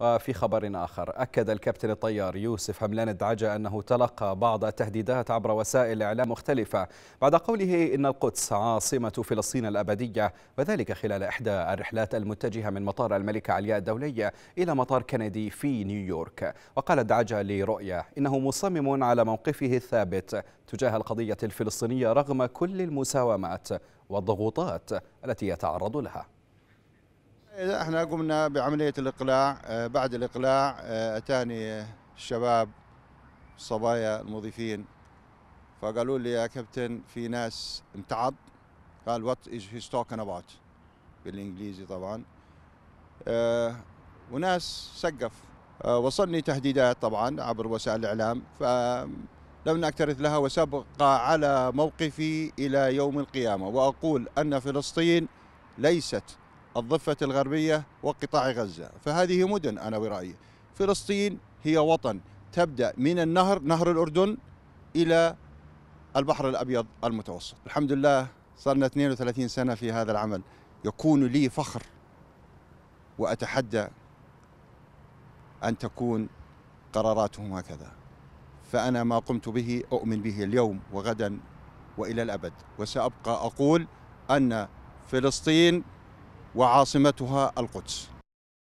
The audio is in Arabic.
وفي خبر آخر أكد الكابتن الطيار يوسف حملان الدعجة أنه تلقى بعض التهديدات عبر وسائل إعلام مختلفة بعد قوله إن القدس عاصمة فلسطين الأبدية وذلك خلال إحدى الرحلات المتجهة من مطار الملكة علياء الدولية إلى مطار كندي في نيويورك وقال الدعجة لرؤية إنه مصمم على موقفه الثابت تجاه القضية الفلسطينية رغم كل المساومات والضغوطات التي يتعرض لها إيه، احنا قمنا بعملية الإقلاع إيه، بعد الإقلاع إيه، أتاني الشباب الصبايا المضيفين فقالوا لي يا كابتن في ناس امتعض قال وات از هي توكن اباوت بالانجليزي طبعا وناس سقف وصلني تهديدات طبعا عبر وسائل الاعلام فلم نكترث لها وسبق على موقفي الى يوم القيامه واقول ان فلسطين ليست الضفة الغربية وقطاع غزة فهذه مدن أنا برأيي فلسطين هي وطن تبدأ من النهر نهر الأردن إلى البحر الأبيض المتوسط الحمد لله صرنا 32 سنة في هذا العمل يكون لي فخر وأتحدى أن تكون قراراتهم هكذا فأنا ما قمت به أؤمن به اليوم وغدا وإلى الأبد وسأبقى أقول أن فلسطين وعاصمتها القدس